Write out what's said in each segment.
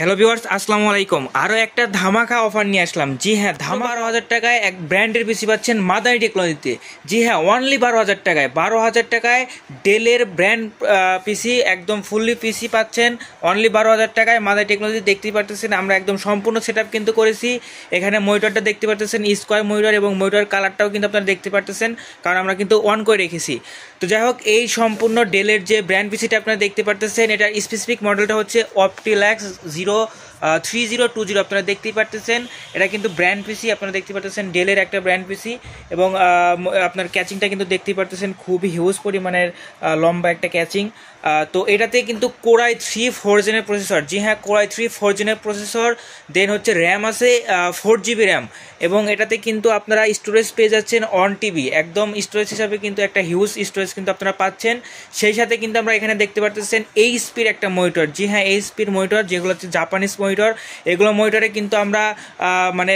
Hello viewers আসসালামু আলাইকুম আরও একটা ধামাকা অফার নিয়ে আসলাম জি হ্যাঁ ধামা বারো হাজার টাকায় এক ব্র্যান্ডের পিসি পাচ্ছেন মাদারি টেকনোলজিতে জি হ্যাঁ অনলি বারো হাজার টাকায় বারো হাজার টাকায় ডেলের ব্র্যান্ড পিসি একদম ফুললি পিসি পাচ্ছেন অনলি বারো হাজার টাকায় মাদারি টেকনোলজি দেখতে পারতেছেন আমরা একদম সম্পূর্ণ সেট কিন্তু করেছি এখানে মনিটরটা দেখতে পারতেছেন স্কোয়ার মনিটর এবং মনিটর কালারটাও কিন্তু আপনারা দেখতে পারতেছেন কারণ আমরা কিন্তু অন করে রেখেছি তো যাই হোক এই সম্পূর্ণ ডেলের যে ব্র্যান্ড পিসিটা আপনারা দেখতে পারতেছেন এটার স্পেসিফিক মডেলটা হচ্ছে OptiPlex zero know. Three zero two zero আপনারা দেখতেই পারতেছেন এটা কিন্তু ব্র্যান্ড পিসি আপনারা দেখতে পারতেছেন ডেলের একটা ব্র্যান্ড পিসি এবং আপনার ক্যাচিংটা কিন্তু দেখতেই পারতেছেন খুবই হিউজ পরিমাণের লম্বা একটা ক্যাচিং তো এটাতে কিন্তু কোরাই থ্রি ফোর জেনের প্রসেসর জি হ্যাঁ কোড়াই থ্রি ফোর জেনের প্রসেসর দেন হচ্ছে র্যাম আছে ফোর জিবি র্যাম এবং এটাতে কিন্তু আপনারা স্টোরেজ পেয়ে যাচ্ছেন অন টিভি একদম স্টোরেজ হিসাবে কিন্তু একটা হিউজ স্টোরেজ কিন্তু আপনারা পাচ্ছেন সেই সাথে কিন্তু আমরা এখানে দেখতে পারতেছেন এইচপির একটা মনিটর জি হ্যাঁ এইচপির মনিটর যেগুলো হচ্ছে জাপানিজ মনিটর এগুলো মনিটরে কিন্তু আমরা মানে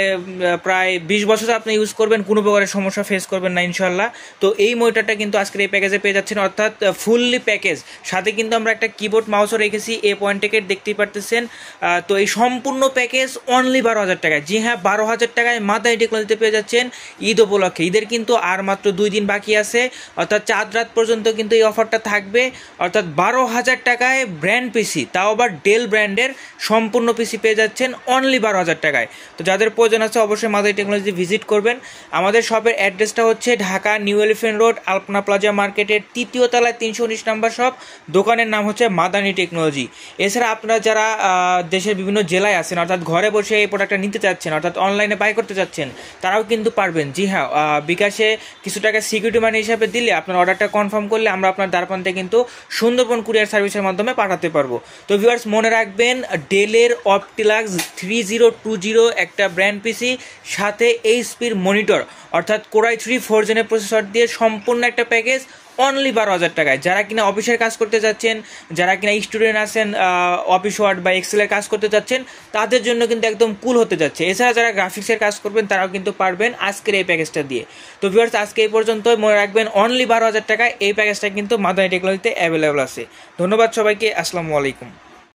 প্রায় বিশ বছর আপনি ইউজ করবেন কোনো প্রকারের সমস্যা ফেস করবেন না ইনশাল্লাহ তো এই মনিটরটা কিন্তু আজকের এই প্যাকেজে পেয়ে যাচ্ছেন অর্থাৎ ফুললি প্যাকেজ সাথে কিন্তু আমরা একটা কিবোর্ড মাউসও রেখেছি এ পয়েন্ট টেকের দেখতেই পারতেছেন তো এই সম্পূর্ণ প্যাকেজ অনলি বারো হাজার টাকায় জি হ্যাঁ বারো হাজার টাকায় মাথায় টেকনোলজিতে পেয়ে যাচ্ছেন ঈদ উপলক্ষে ঈদের কিন্তু আর মাত্র দুই দিন বাকি আছে অর্থাৎ চাঁদ রাত পর্যন্ত কিন্তু এই অফারটা থাকবে অর্থাৎ বারো হাজার টাকায় ব্র্যান্ড পিসি তাও আবার ডেল ব্র্যান্ডের সম্পূর্ণ পিসি পেয়ে যাচ্ছেন অনলি বারো হাজার টাকায় তো যাদের প্রয়োজন আছে অবশ্যই মাদারি টেকনোলজি ভিজিট করবেন আমাদের শপের অ্যাড্রেসটা হচ্ছে Dhaka New Elephant Road Alpana Plaza মার্কেটের তৃতীয় তলায় তিনশো উনিশ নাম্বার শপ দোকানের নাম হচ্ছে মাদানি টেকনোলজি এছাড়া আপনারা যারা দেশের বিভিন্ন জেলায় আছেন অর্থাৎ ঘরে বসে এই প্রোডাক্টটা নিতে চাচ্ছেন অর্থাৎ অনলাইনে বাই করতে চাচ্ছেন তারাও কিন্তু পারবেন জি হ্যাঁ বিকাশে কিছু টাকা সিকিউরিটি মানি হিসাবে দিলে আপনার অর্ডারটা কনফার্ম করলে আমরা আপনার দ্বারপ্রান্তে কিন্তু সুন্দরবন কুরিয়ার সার্ভিসের মাধ্যমে পাঠাতে পারবো তো ভিউয়ার্স মনে রাখবেন ডেলের OptiPlex three zero two zero একটা ব্র্যান্ড পিসি সাথে এইচপির মনিটর অর্থাৎ কোরাই থ্রি ফোর জেনের প্রসেসর দিয়ে সম্পূর্ণ একটা প্যাকেজ অনলি বারো হাজার টাকায় যারা কিনা অফিসের কাজ করতে যাচ্ছেন যারা কিনা স্টুডেন্ট আছেন অফিস ওয়ার্ড বা এক্সেলের কাজ করতে যাচ্ছেন তাদের জন্য কিন্তু একদম কুল হতে যাচ্ছে এছাড়া যারা গ্রাফিক্সের কাজ করবেন তারাও কিন্তু পারবেন আজকের এই প্যাকেজটা দিয়ে তো ভিউয়ার্স আজকে এই পর্যন্ত মনে রাখবেন অনলি বারো হাজার টাকায় এই প্যাকেজটা কিন্তু মাদানি টেকনোলজিতে অ্যাভেলেবল আছে ধন্যবাদ সবাইকে আসসালামু আলাইকুম